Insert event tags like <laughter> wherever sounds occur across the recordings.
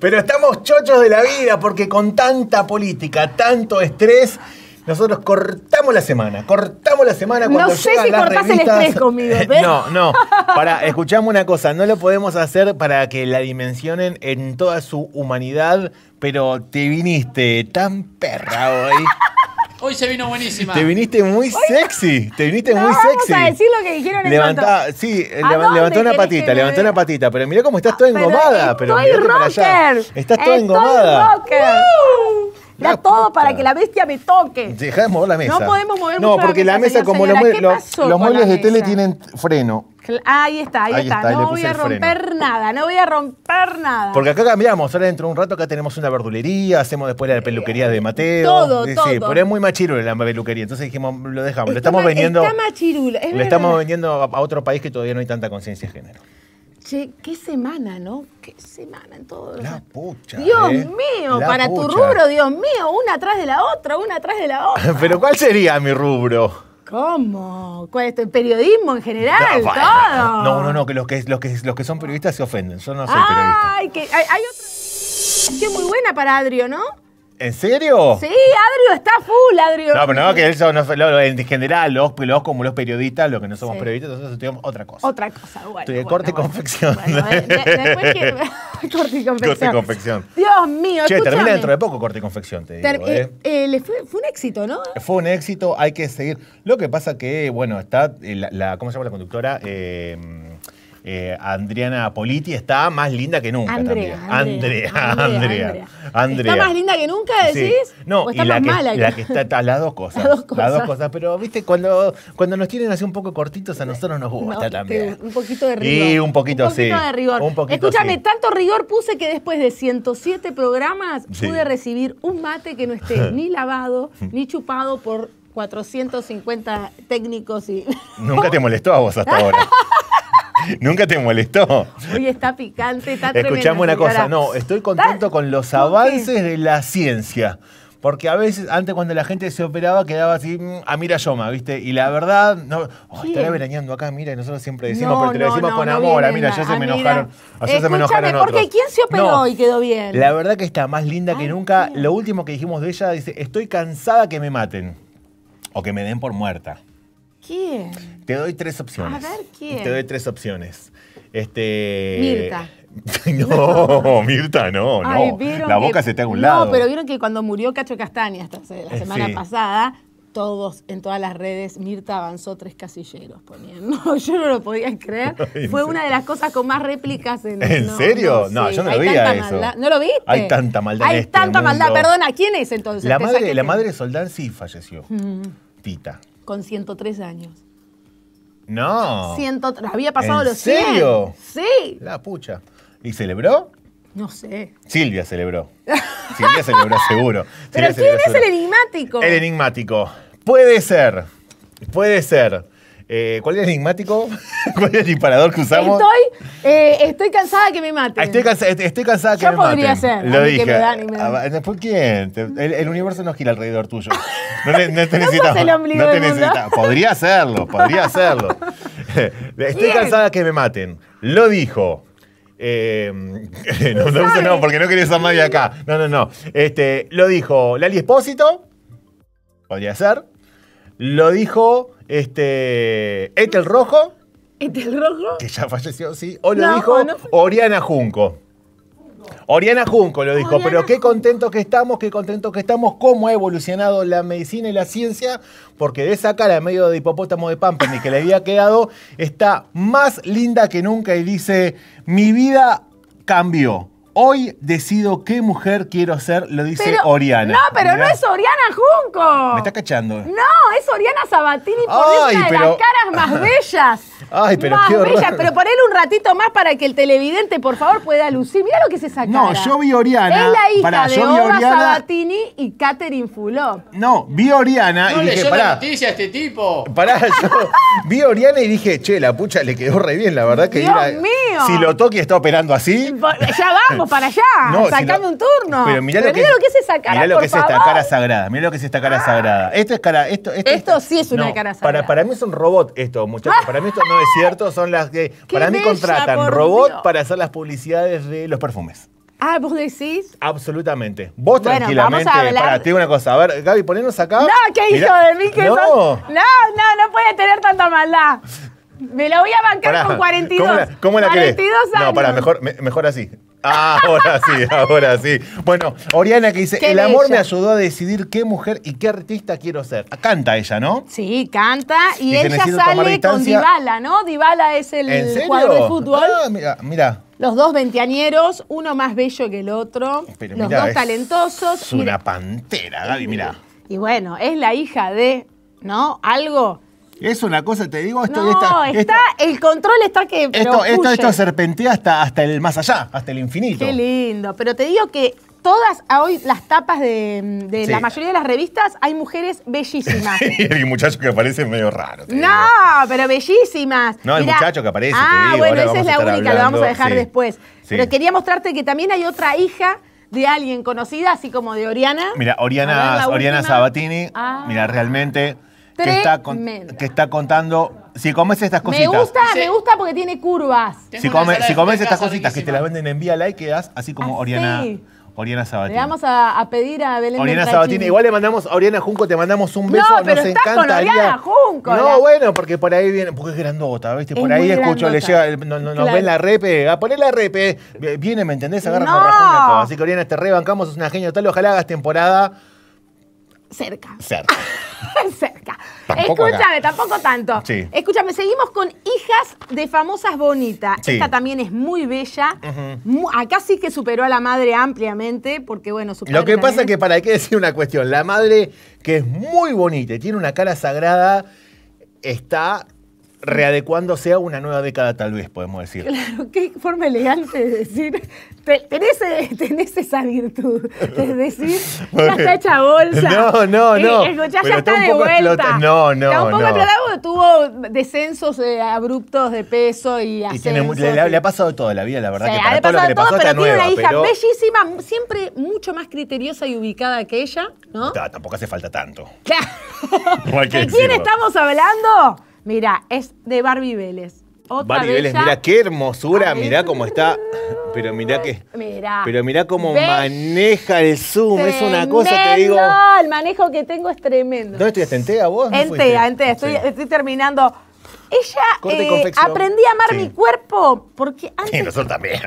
Pero estamos chochos de la vida porque con tanta política, tanto estrés, nosotros cortamos la semana, cortamos la semana cuando No sé si cortás el estrés conmigo, eh, ¿ves? No, no. Para, escuchamos una cosa, no lo podemos hacer para que la dimensionen en toda su humanidad, pero te viniste tan perra hoy. Hoy se vino buenísima. Te viniste muy sexy. Te viniste muy sexy. Vamos a decir lo que dijeron en Levantá, Sí, eh, levantó una patita, levantó una patita. Pero mirá cómo estás ah, toda engomada. Pero pero rocker. Estás toda engomada. rocker. Da todo para que la bestia me toque. Dejá de mover la mesa. No podemos mover No, mucho porque la mesa, como los, muebles de tele tienen freno. Ahí está, ahí, está. No voy a romper nada, no voy a romper nada. Porque acá cambiamos. Ahora dentro de un rato acá tenemos una verdulería, hacemos después la peluquería de Mateo. Todo, todo. pero es muy machirula la peluquería. Entonces dijimos, lo dejamos. lo estamos vendiendo. Está machirula. Es lo estamos vendiendo a otro país que todavía no hay tanta conciencia de género. Che, qué semana, ¿no? Qué semana en todos La pucha. Dios ¿eh? mío, para tu rubro, Dios mío, una atrás de la otra, una atrás de la <laughs> otra. Pero ¿cuál sería mi rubro? ¿Cómo? ¿Cuál es el periodismo en general? No, todo. No, no, no, que los que, los que los que son periodistas se ofenden. Yo no soy Ay, Que, hay, otra que es muy buena para Adrio, ¿no? ¿En serio? Sí, Adrio está full, Adrio. No, pero no, que eso no, en general, los, como los periodistas, los que no somos periodistas, nosotros estudiamos otra cosa. Otra cosa, bueno. Estoy de corte y confección. después <laughs> <laughs> corte y confección. Corte y confección. Dios mío, Che, termina dentro de poco corte y confección, te digo. ¿eh? eh, le fue, fue, un éxito, ¿no? Fue un éxito, hay que seguir. Lo que pasa que, bueno, está eh, la, la ¿cómo se llama la conductora? Eh, Andriana eh, Adriana Politi está más linda que nunca Andrea, <laughs> Andrea Andrea, ¿Está más linda que nunca, decís? No, está la, más mala la que está, las dos cosas. <laughs> Las dos cosas. Pero, viste, cuando, cuando nos tienen así un poco cortitos, a nosotros nos gusta también. un poquito de rigor. Sí, un poquito, un poquito de rigor. Escúchame, tanto rigor puse que después de 107 programas pude recibir un mate que no esté <laughs> ni lavado ni chupado por 450 técnicos y. Nunca te molestó a vos hasta ahora. <laughs> Nunca te molestó. Hoy está picante, está tremendo. Escuchame una cosa, no, estoy contento con los avances de la ciencia. Porque a veces, antes cuando la gente se operaba, quedaba así, mm, a mira Yoma, ¿viste? Y la verdad, no. Oh, acá, mira, nosotros siempre decimos, pero te lo decimos con amor, a ah, mira, ya ah, ah, se me enojaron. Ayer se me enojaron. Otros. Porque ¿quién se operó y quedó bien? La verdad que está más linda que nunca. Lo último que dijimos de ella dice: Estoy cansada que me maten. O que me den por muerta. ¿qué? Te doy tres opciones. A ver, ¿quién? Te doy tres opciones. Este... Mirta. <laughs> No, Mirta, no, no. La boca se te a un lado. No, pero vieron que cuando murió Cacho Castaña esta, la eh, semana pasada, todos, en todas las redes, Mirta avanzó tres casilleros, poniendo. <laughs> yo no lo podía creer. <laughs> Fue una de las cosas con más réplicas en. ¿En serio? No, yo no vi vi. eso. ¿No lo viste? Hay tanta maldad. Hay este tanta maldad. Perdona, ¿quién es entonces? La madre, la madre Soldán sí falleció. Mm. Tita con 103 años. No. había pasado los 100. serio? Sí. La pucha. ¿Y celebró? No sé. Silvia celebró. <laughs> Silvia celebró seguro. ¿Pero quién es el enigmático? El enigmático. Puede ser. Puede ser eh, ¿Cuál es el enigmático? <laughs> ¿Cuál es el disparador que usamos? Estoy, eh, estoy cansada que me maten. Ah, estoy, cansada que Yo me maten. Yo podría ser. Lo dije. me ah, ¿Por quién? El, universo no gira alrededor tuyo. No, no te <laughs> necesitamos. No, te necesitas. Podría hacerlo, podría hacerlo. <laughs> estoy cansada cansada que me maten. Lo dijo. Eh, no, no, no, porque no quería usar nadie acá. No, no, no. Este, lo dijo Lali Espósito. Podría ser. Lo dijo este, Ethel Rojo. ¿Ethel Rojo? Que ya falleció, sí. O lo dijo Oriana Junco. Oriana Junco lo dijo, pero qué contentos que estamos, qué contentos que estamos, cómo ha evolucionado la medicina y la ciencia, porque de esa cara en medio de hipopótamo de y que le había quedado, está más linda que nunca y dice, mi vida cambió. Hoy decido qué mujer quiero ser, lo dice Oriana. No, pero no es Oriana Junco. Me está cachando. No, es Oriana Sabatini por Ay, una de las caras más <laughs> bellas. Ay, pero qué bellas. Pero ponele un ratito más para que el televidente, por favor, pueda lucir. Mira lo que se sacó. No, yo vi Oriana. Es la hija de Oriana... Sabatini y Catherine Fulop. No, vi Oriana no, y dije, pará. noticia a este tipo. Pará, yo vi Oriana y dije, che, la pucha le quedó re bien, la verdad que Dios mío. Si lo toque está operando así. Ya vamos, para allá, sacame un turno. Pero mirá, lo, que, es, lo que es esta cara sagrada. Mirá lo que es esta cara ah. sagrada. Esto es cara. Esto, esto, sí es una cara sagrada. Para, mí es un robot esto, muchachos. Para mí esto no es cierto. Son las que. para mí contratan robot para hacer las publicidades de los perfumes. Ah, vos decís. Absolutamente. Vos tranquilamente. para, a te digo una cosa. A ver, Gaby, ponenos acá. No, qué hijo de mí que no. no, no, no puede tener tanta maldad. Me la voy a bancar con 42. ¿Cómo la, cómo 42 Años. No, para, mejor, mejor así ahora sí, ahora sí. Bueno, Oriana que dice, el amor me ayudó a decidir qué mujer y qué artista quiero ser. Ah, canta ella, ¿no? Sí, canta y, ella sale con Dybala, ¿no? Dybala es el jugador de fútbol. Ah, mira, mira. Los dos veinteañeros, uno más bello que el otro, los dos talentosos. Es una pantera, Gaby, mira. Y bueno, es la hija de, ¿no? Algo es una cosa, te digo, esto, no, está, el control está que. Esto, esto, serpentea hasta, hasta el más allá, hasta el infinito. Qué lindo. Pero te digo que todas ah, hoy las tapas de, la mayoría de las revistas hay mujeres bellísimas. <laughs> y el muchacho que aparece es medio raro. No, pero bellísimas. No, el muchacho que aparece. Ah, bueno, esa es la única, la vamos a dejar después. Pero quería mostrarte que también hay otra hija de alguien conocida, así como de Oriana. Mira, Oriana, Sabatini. Ah. Mira, realmente que está, que está contando. Si comes estas cositas. Me gusta, me gusta porque tiene curvas. Si, si comes estas cositas que te las venden en Vía Like, quedas así como ah, Oriana. Oriana Sabatini. Le vamos a, pedir a Belén Oriana Sabatini. Igual le mandamos, a Oriana Junco, te mandamos un beso. No, pero Nos encanta. con Oriana Junco. No, bueno, porque por ahí viene, porque es grandota, ¿viste? Por ahí escucho, le llega, nos ven la repe, a ah, poner la repe. Viene, ¿me entendés? Agarra la Así que Oriana, te rebancamos, es una genio tal. Ojalá hagas temporada. Cerca. Cerca. <laughs> Cerca. Escúchame, tampoco tanto. Escúchame, seguimos con Hijas de Famosas Bonitas. Esta también es muy bella. Acá sí que superó a la madre ampliamente, porque bueno, Lo que pasa es que, para hay que decir una cuestión, la madre que es muy bonita y tiene una cara sagrada, está readecuándose a una nueva década, tal vez, podemos decir. Claro, qué forma elegante de decir. Eh, tenés, esa virtud. de decir, ya está hecha bolsa. No, no, eh, no. El, eh, cochazo está de vuelta. No, no. poco no. Explotado, tuvo descensos abruptos de peso y así. Y tiene, le, ha pasado toda la vida, la verdad. que le todo pasado que todo, pero tiene una hija bellísima, siempre mucho más criteriosa y ubicada que ella, ¿no? tampoco hace falta tanto. Claro. <laughs> ¿De quién estamos hablando? Mira, es de Barbie Vélez. Barbie Vélez, mira qué hermosura, mira cómo está. <laughs> Pero mira que. Mirá. Pero mira cómo maneja el Zoom. Es una cosa, te digo. El manejo que tengo es tremendo. ¿Dónde estudiaste? ¿En TEA vos? en TEA, en TEA. Estoy, terminando. Ella eh, aprendí a amar mi cuerpo porque antes. Sí, nosotros también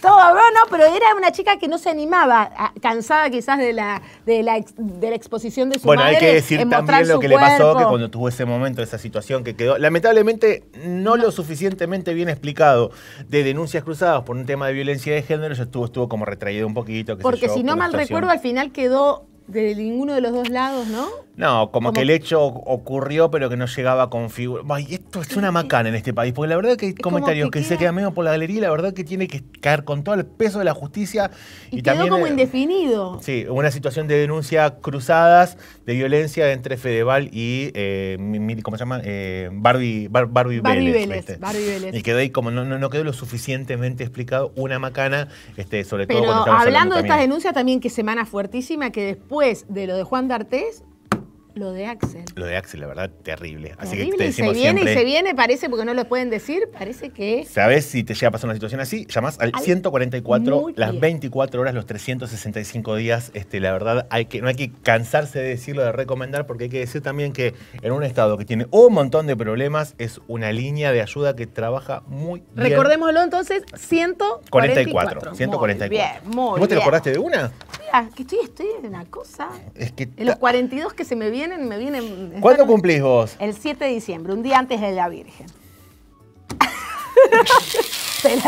todo no pero era una chica que no se animaba, cansada quizás de la, de la, de la exposición de su bueno, Bueno, hay que decir también lo que le pasó, que cuando tuvo ese momento, esa situación que quedó, lamentablemente no, lo suficientemente bien explicado de denuncias cruzadas por un tema de violencia de género, ya estuvo, estuvo como retraído un poquito. Porque si no mal recuerdo, al final quedó de ninguno de los dos lados, ¿no? No, como, que el hecho ocurrió, pero que no llegaba a configurar. Esto es una macana en este país, porque la verdad que hay comentarios que, se quedan menos por la galería la verdad que tiene que caer con todo el peso de la justicia. Y, quedó también, como eh, indefinido. Sí, una situación de denuncias cruzadas de violencia entre Fedeval y, eh, ¿cómo se llama? Eh, Barbie, Barbie, Vélez, Barbie, Vélez, Y quedó ahí como no, quedó lo suficientemente explicado una macana, este, sobre todo cuando hablando de estas denuncias también que semana fuertísima, que después de lo de Juan D'Artés lo de Axel. Lo de Axel, la verdad, terrible. Así que te decimos y se viene y se viene, parece, porque no lo pueden decir, parece que. ¿Sabes si te llega a pasar una situación así? Llamás al, 144, las 24 horas, los 365 días. Este, la verdad, hay que, no hay que cansarse de decirlo, de recomendar, porque hay que decir también que en un estado que tiene un montón de problemas, es una línea de ayuda que trabaja muy bien. Recordémoslo entonces, 144. 144. 144. ¿Vos te acordaste de una? que estoy, estoy en una cosa. Es que en los 42 que se me vienen, me vienen. ¿Cuándo cumplís vos? El 7 de diciembre, un día antes de la Virgen. <laughs> de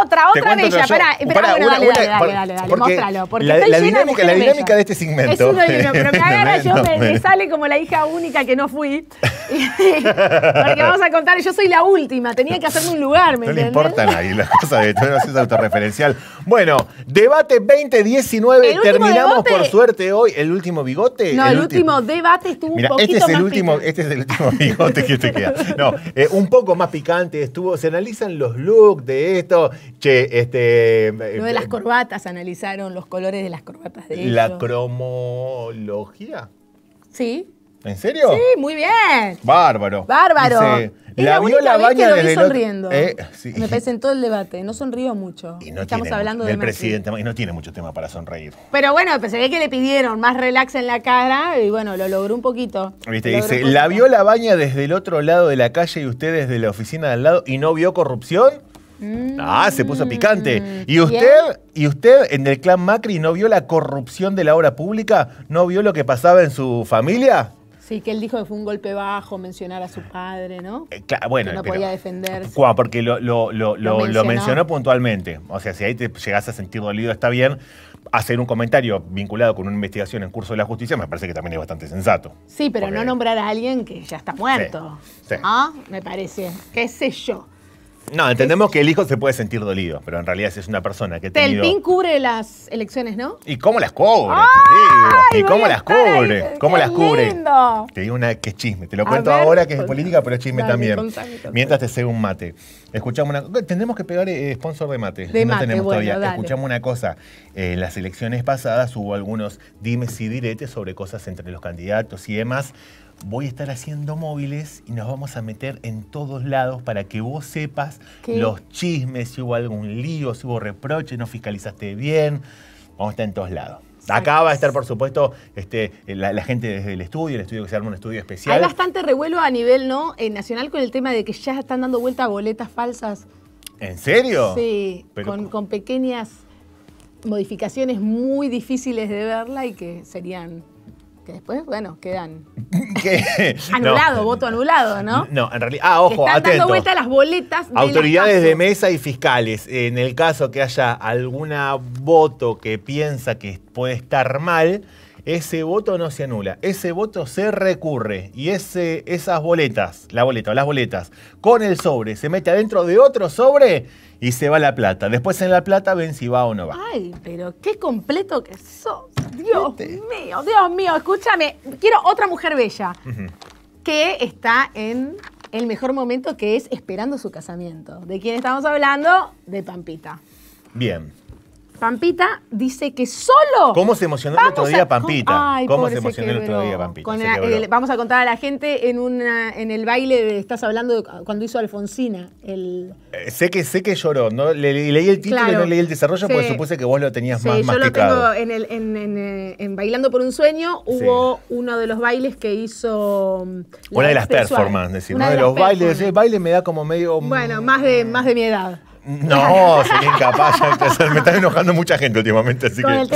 otra, otra bella ella. Pará, dale, dale, dale, dale, dale, mostralo. Porque la, dinámica, de la dinámica de este segmento. Es uno y pero me <laughs> agarra, yo me, sale como la hija única que no fui. <laughs> porque vamos a contar, yo soy la última, tenía que hacerme un lugar, ¿me No le le a nadie las cosas de todo, es autorreferencial. Bueno, debate 2019, terminamos por suerte hoy. ¿El último bigote? No, el, último, debate estuvo un poquito este es el más último, picante. Este es el último bigote que te queda. No, eh, un poco más picante estuvo, se analizan los look de esto. Che, este. de las eh, corbatas, analizaron los colores de las corbatas de La cromología. Sí, ¿En serio? Sí, muy bien. Bárbaro. Bárbaro. la, vio la baña desde sonriendo. Eh, sí. Me presentó el debate, no sonrió mucho. Estamos hablando del presidente y no tiene mucho tema para sonreír. Pero bueno, pues que le pidieron más relax en la cara y bueno, lo logró un poquito. Viste, dice, la vio la baña desde el otro lado de la calle y usted desde la oficina de al lado y no vio corrupción. Mm. Ah, se puso picante. ¿Y usted, ¿Y usted en el clan Macri no vio la corrupción de la obra pública? ¿No vio lo que pasaba en su familia? Sí, que él dijo que fue un golpe bajo mencionar a su padre, ¿no? Eh, claro, bueno, no podía defenderse. porque lo, mencionó. puntualmente. O sea, si ahí te llegas a sentir dolido, está bien. Hacer un comentario vinculado con una investigación en curso de la justicia me parece que también es bastante sensato. Sí, pero no nombrar a alguien que ya está muerto. Sí, ¿Ah? Me parece. ¿Qué sé yo? No, entendemos que el hijo se puede sentir dolido, pero en realidad si es una persona que te El PIN cubre las elecciones, ¿no? ¿Y cómo las cubre? ¿Y cómo las cubre? ¿Cómo las cubre? Lindo. Te digo una que chisme. Te lo cuento ahora que es política, pero es chisme también. Mientras te sé un mate. Escuchamos una... Tendremos que pegar eh, sponsor de mate. De no tenemos todavía. Escuchamos una cosa. en eh, las elecciones pasadas hubo algunos dimes y diretes sobre cosas entre los candidatos y demás voy a estar haciendo móviles y nos vamos a meter en todos lados para que vos sepas los chismes, si hubo algún lío, si hubo reproche, no fiscalizaste bien. Vamos a estar en todos lados. Acá va a estar, por supuesto, este, la, gente desde el estudio, el estudio que se arma un estudio especial. Hay bastante revuelo a nivel no eh, nacional con el tema de que ya están dando vuelta boletas falsas. ¿En serio? Sí, con, con pequeñas modificaciones muy difíciles de verla y que serían después, bueno, quedan. <laughs> Anulado, voto anulado, ¿no? No, en realidad. Ah, ojo, dando vuelta las boletas. Autoridades de mesa y fiscales. En el caso que haya alguna voto que piensa que puede estar mal ese voto no se anula, ese voto se recurre y ese, esas boletas, la boleta o las boletas, con el sobre se mete adentro de otro sobre y se va la plata. Después en la plata ven si va o no va. Ay, pero qué completo que sos. Dios mío, Dios mío, escúchame. Quiero otra mujer bella que está en el mejor momento que es esperando su casamiento. ¿De quién estamos hablando? De Pampita. Bien. Pampita dice que solo. ¿Cómo se emocionó el otro día Pampita? ¿Cómo se emocionó el otro día Pampita? Eh, vamos a contar a la gente en una en el baile estás hablando de, cuando hizo Alfonsina el eh, sé que sé que lloró, no leí el título y no leí el desarrollo porque supuse que vos lo tenías más masticado. Yo lo tengo eh, en, Bailando por un sueño hubo uno de los bailes que hizo mm, una de las performances, decir, uno de, los bailes, el baile me da como medio Bueno, mm, más de más de mi edad. No, <laughs> soy incapaz. me está enojando mucha gente últimamente, así que. No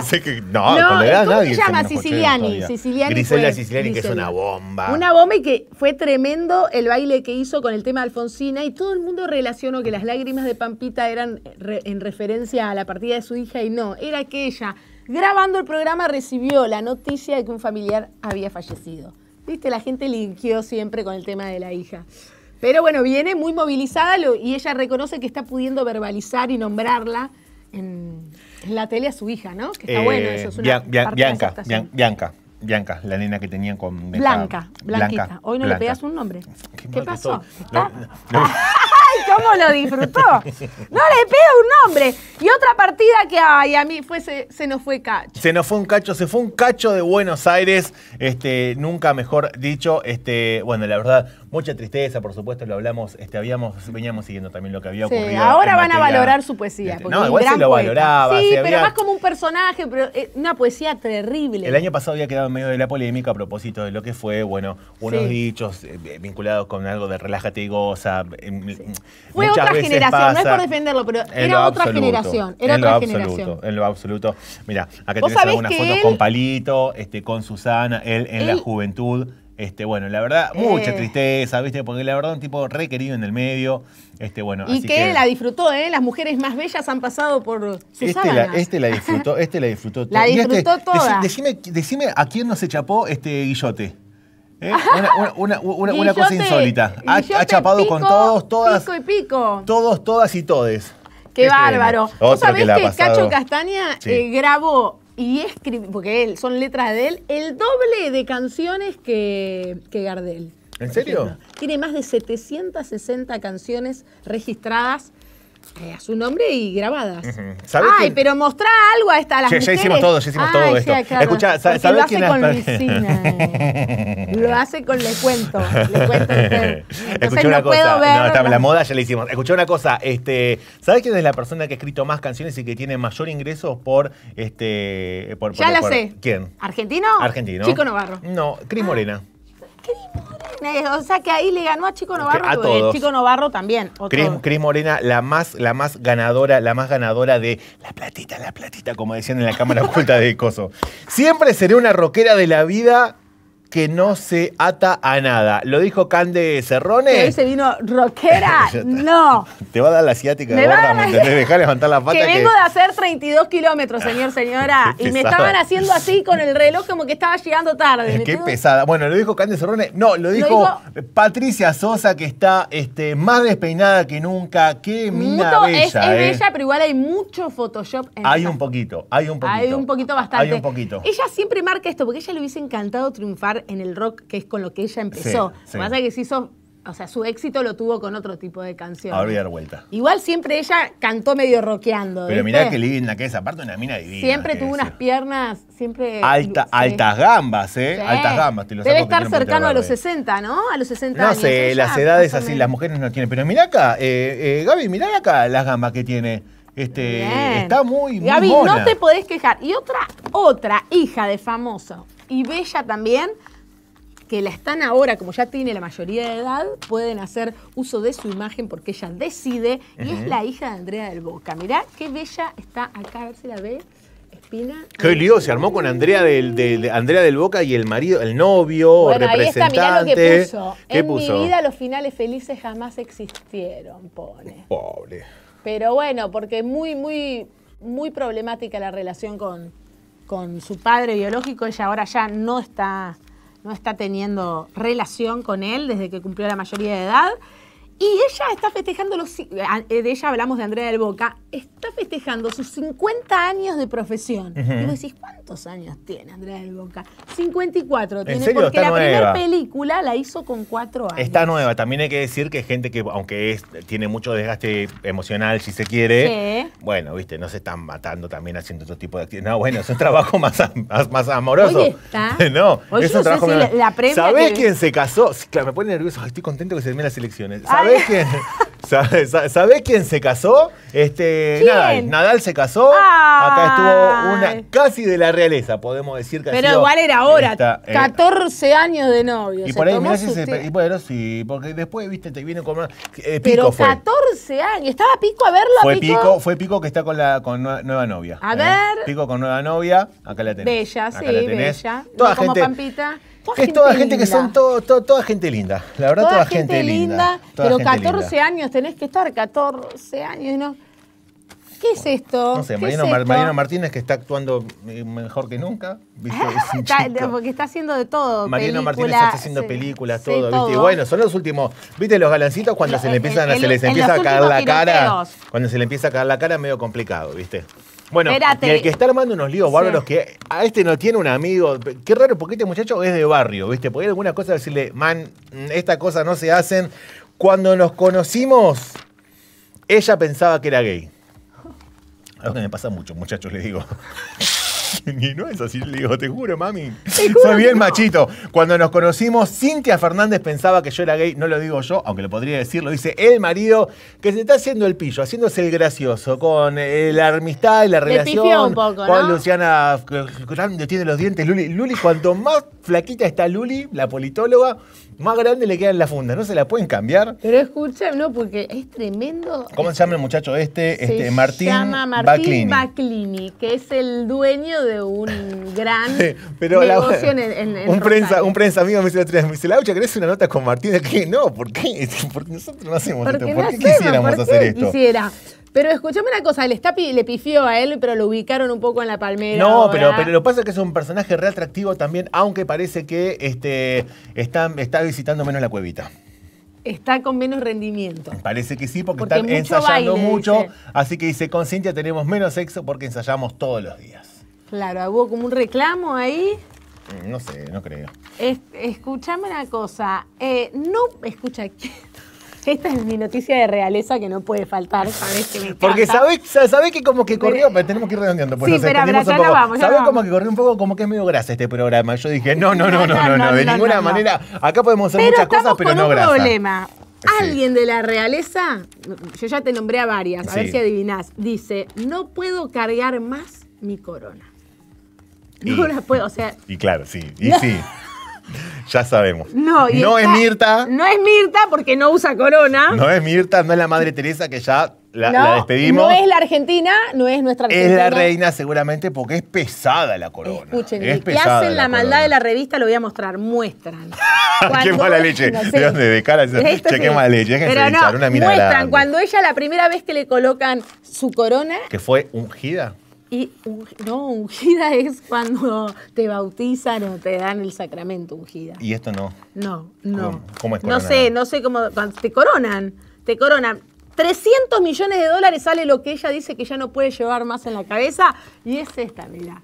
sé con la nadie. se llama? Siciliani. Siciliani. Siciliani, que es una bomba. Una bomba y que fue tremendo el baile que hizo con el tema de Alfonsina y todo el mundo relacionó que las lágrimas de Pampita eran en referencia a la partida de su hija y no, era que ella, grabando el programa, recibió la noticia de que un familiar había fallecido. Viste, la gente linkeó siempre con el tema de la hija. Pero bueno, viene muy movilizada y ella reconoce que está pudiendo verbalizar y nombrarla en, la tele a su hija, ¿no? Que está eh, bueno, eso es una parte Bianca, Bianca. Bianca, la nena que tenían con... Blanca, Blanquita. Hoy no le pegas un nombre. ¿Qué, pasó? <laughs> cómo lo disfrutó. <laughs> No le pido un nombre. Y otra partida que hay, a mí se, nos fue cacho. Se nos fue un cacho, se fue un cacho de Buenos Aires, este, nunca mejor dicho. Este, bueno, la verdad, mucha tristeza, por supuesto, lo hablamos, este, habíamos, veníamos siguiendo también lo que había ocurrido. ahora van a valorar su poesía. Este, no, igual se lo valoraba. Sí, pero más como un personaje, pero eh, una poesía terrible. El año pasado había quedado en medio de la polémica a propósito de lo que fue, bueno, unos dichos eh, vinculados con algo de relájate y goza. Em, fue otra generación, no es por defenderlo, pero era otra generación. Era en otra lo absoluto, En lo absoluto. Mira, acá tenés algunas fotos con Palito, este, con Susana, él en la juventud. Este, bueno, la verdad, mucha eh. tristeza, ¿viste? Porque la verdad, un tipo requerido en el medio. Este, bueno, y que, la disfrutó, ¿eh? Las mujeres más bellas han pasado por este Susana. este la, este la disfrutó, <laughs> este la disfrutó La este, disfrutó toda. Decime, decime a quién nos se chapó este Guillote. Una, cosa insólita. Ha, chapado con todos, todas. Pico y pico. Todos, todas y todes. Qué, este, bárbaro. ¿Vos sabés que, Cacho Castaña eh, grabó y escribió, porque él, son letras de él, el doble de canciones que, que Gardel? ¿En serio? Tiene más de 760 canciones registradas eh, a su nombre y grabadas. Ay, pero mostrá algo a esta las Ya hicimos todo, ya hicimos todo esto. ¿sabes lo hace con Lo hace con le cuento, le cuento <laughs> Escuché una cosa, no, la moda ya la hicimos. Escuché una cosa, este, ¿sabes quién es la persona que ha escrito más canciones y que tiene mayor ingreso por este por, Ya la sé. ¿Quién? ¿Argentino? Argentino. Chico Navarro. No, Cris Morena. Eh, o sea que ahí le ganó a Chico Novarro. A eh, todos. Chico Novarro también. Cris, Morena, la más, la más ganadora, la más ganadora de la platita, la platita, como decían en la cámara oculta de Coso. Siempre seré una roquera de la vida que no se ata a nada. Lo dijo Cande Cerrone. se vino rockera. <laughs> no. Te va a dar la asiática de gorda. ¿me levantar la pata. Que, vengo de hacer 32 kilómetros, ah, señor, <laughs> señora. y me estaban haciendo así con el reloj como que estaba llegando tarde. Qué pesada. Bueno, lo dijo Cande Cerrone. No, lo dijo, Patricia Sosa, que está este, más despeinada que nunca. Qué mina bella. Es, ¿eh? bella, pero igual hay mucho Photoshop. En hay un poquito, hay un poquito. Hay un poquito bastante. Hay un poquito. Ella siempre marca esto, porque ella le hubiese encantado triunfar en el rock, que es con lo que ella empezó. Más que que se hizo o sea, su éxito lo tuvo con otro tipo de canciones. Ahora voy a dar vuelta. Igual siempre ella cantó medio rockeando Pero mirá que linda que es, aparte una mina divina. Siempre tuvo unas piernas, siempre. Alta, Altas gambas, ¿eh? Altas gambas. Te lo Debe estar cercano a los 60, ¿no? A los 60 años. No sé, las edades así, las mujeres no tienen. Pero mirá acá, eh, eh, Gaby, mirá acá las gambas que tiene. Este, está muy, muy Gaby, no te podés quejar. Y otra, otra hija de famoso y bella también que la están ahora, como ya tiene la mayoría de edad, pueden hacer uso de su imagen porque ella decide y es la hija de Andrea del Boca. Mirá qué bella está acá, a ver si la ve. Espina. Qué lío, se armó con Andrea del, Andrea del Boca y el marido, el novio, bueno, representante. Ahí está, mirá lo que puso. ¿Qué en mi vida los finales felices jamás existieron, pone. Uh, pobre. Pero bueno, porque muy, muy, muy problemática la relación con, con su padre biológico. Ella ahora ya no está no está teniendo relación con él desde que cumplió la mayoría de edad. Y ella está festejando los. Eh, de ella hablamos de Andrea del Boca. Está festejando sus 50 años de profesión. Y vos decís, ¿cuántos años tiene Andrea del Boca? 54 tiene. Porque la primera película la hizo con 4 años. Está nueva. También hay que decir que gente que, aunque tiene mucho desgaste emocional, si se quiere. Bueno, viste, no se están matando también haciendo otro tipo de actividades. No, bueno, es un trabajo <laughs> más, más, amoroso. está. no, ¿Sabés quién se casó? claro, me pone nervioso. estoy contento que se den las elecciones. ¿Sabés quién? <laughs> quién se casó? Este, Nadal. se casó. Acá estuvo una casi de la realeza, podemos decir que Pero igual era ahora. 14 eh, años de novio. Y por ahí mirás si Y bueno, sí, porque después, viste, te viene con. Eh, Pero 14 años. Estaba Pico a verlo fue Pico? Fue Pico que está con la nueva novia. A ¿eh? ver. Pico con nueva novia. Acá la tenés. Bella, sí, bella. Toda gente, es toda gente, que son toda gente linda. La verdad, toda, gente, linda. pero 14 años tenés que estar, 14 años, ¿no? ¿Qué es esto? No sé, Mariano, Martínez que está actuando eh, mejor que nunca. Ah, <laughs> porque está haciendo de todo. Mariano Martínez está haciendo películas, todo, ¿viste? Y bueno, son los últimos. ¿Viste los galancitos cuando se le eh, empiezan eh, les empieza a caer la cara? Cuando se le empieza a caer la cara, medio complicado, ¿viste? Bueno, y el que está armando unos líos bárbaros que a este no tiene un amigo. Qué raro, porque este muchacho es de barrio, ¿viste? Porque hay alguna cosa decirle, man, esta cosa no se hacen. Cuando nos conocimos, ella pensaba que era gay. Algo que me pasa mucho, muchachos, les digo. <laughs> y no es así, le digo, te juro, mami. Soy bien machito. Cuando nos conocimos, Cintia Fernández pensaba que yo era gay. No lo digo yo, aunque lo podría decir, lo dice el marido, que se está haciendo el pillo, haciéndose el gracioso con eh, la amistad y la relación. Le un poco, con Luciana Grande tiene los dientes. Luli, Luli, cuanto más flaquita está Luli, la politóloga, más grande le quedan las fundas, no se la pueden cambiar. Pero escuchen, no, porque es tremendo. ¿Cómo se llama el muchacho este? Se este, llama Martín Baclini. que es el dueño de un <laughs> gran negocio en, en, un prensa, un prensa amigo me dice la otra vez, me dice, Laucha, ¿querés una nota con Martín? <laughs> ¿Qué? No, ¿por qué? <laughs> Porque nosotros no hacemos esto. ¿Por qué quisiéramos ¿Por qué hacer esto? Quisiera. Pero escúchame una cosa, le, está, le pifió a él, pero lo ubicaron un poco en la palmera. No, pero, pero lo que pasa es que es un personaje re atractivo también, aunque parece que este, está, está visitando menos la cuevita está con menos rendimiento. Parece que sí, porque, están ensayando mucho. Así que dice, con Cintia tenemos menos sexo porque ensayamos todos los días. Claro, hubo como un reclamo ahí. Mm, no sé, no creo. Escúchame escuchame una cosa. Eh, no, escucha, esta es mi noticia de realeza que no puede faltar. Sabes que me Porque sabés, que como que corrió, pero, tenemos que ir redondeando. Pues sí, pero, ya no vamos. sabés como que corrió un poco, como que es medio grasa este programa. Yo dije, no, no, no, no, no, de ninguna manera. Acá podemos hacer muchas cosas, pero no con no un problema. Alguien de la realeza, yo ya te nombré a varias, a ver si adivinás, dice, no puedo cargar más mi corona. no la puedo, o sea. Y claro, sí, y sí. <laughs> <laughs> ya sabemos. No, es Mirta. No es Mirta porque no usa corona. No es Mirta, no es la Madre Teresa que ya la, despedimos. No es la Argentina, no es nuestra Argentina. Es la reina seguramente porque es pesada la corona. Escuchen, es hacen la, maldad de la revista? Lo voy a mostrar, muestran. <laughs> Cuando, qué mala leche. <laughs> ¿De dónde? De cara. Este qué mala leche. Pero no, Muestran cuando ella la primera vez que le colocan su corona. Que fue ungida. Y no, ungida <laughs> es cuando te bautizan o te dan el sacramento ungida. ¿Y esto no? No, no. ¿Cómo, es No sé, no sé cómo. Te coronan, te coronan. 300 millones de dólares sale lo que ella dice que ya no puede llevar más en la cabeza. Y es esta, Mira.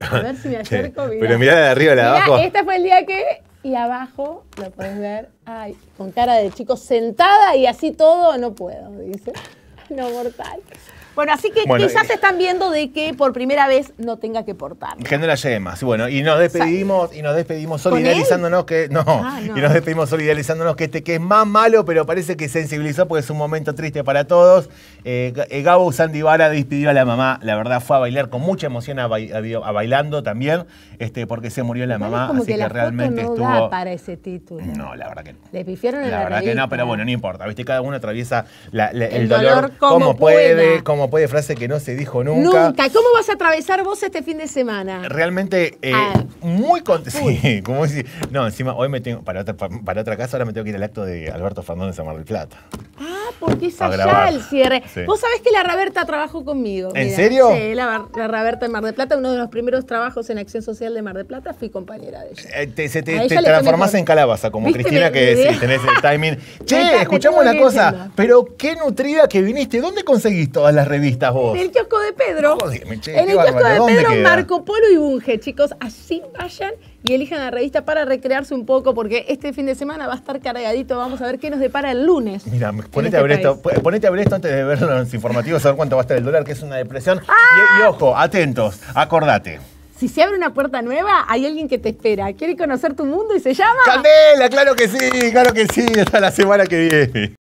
A ver si me <laughs> acerco, mirá. Pero mirá de arriba, de abajo. Este fue el día que... Y abajo, lo puedes ver, ay, con cara de chico sentada y así todo, no puedo, dice. No mortal. Bueno, así que quizás te están viendo de que por primera vez no tenga que portar. Que no la lleve más. Bueno, y nos despedimos, y nos despedimos solidarizándonos que. No, ah, y nos despedimos solidarizándonos que este que es más malo, pero parece que sensibilizó porque es un momento triste para todos. Eh, eh, Gabo Sandivara despidió a la mamá, la verdad fue a bailar con mucha emoción a, bailando también, este, porque se murió la mamá, así que, realmente no estuvo. Da para ese título. No, la verdad que no. Le pifiaron en la, la verdad que no, pero bueno, no importa, viste, cada uno atraviesa el, dolor, como, puede, como puede frase que no se dijo nunca. Nunca. ¿Cómo vas a atravesar vos este fin de semana? Realmente eh, ah. muy contento. Sí, <laughs> como no, encima hoy me tengo, para otra, para otra casa ahora me tengo que ir al acto de Alberto Fernández a Mar del Plata. Ah, porque es allá el cierre. Vos sabés que la Raberta trabajó conmigo. ¿En serio? Sí, la, Raberta en Mar del Plata, uno de los primeros trabajos en Acción Social de Mar del Plata, fui compañera de ella. Eh, te, se te, en calabaza, como Cristina, que tenés el timing. <laughs> che, escuchamos una cosa, pero qué nutrida que viniste. ¿Dónde conseguís todas las redes? En el kiosco de Pedro. en el kiosco de Pedro, Marco Polo y Bunge, chicos. Así vayan y elijan la revista para recrearse un poco, porque este fin de semana va a estar cargadito. Vamos a ver qué nos depara el lunes. Mira, ponete, este ponete, a ver esto antes de ver los informativos, a ver cuánto va a estar el dólar, que es una depresión. y ¡Ah! ojo, atentos, acordate. Si se abre una puerta nueva, hay alguien que te espera. ¿Quiere conocer tu mundo y se llama? Candela, claro que sí, claro que sí. Hasta la semana que viene.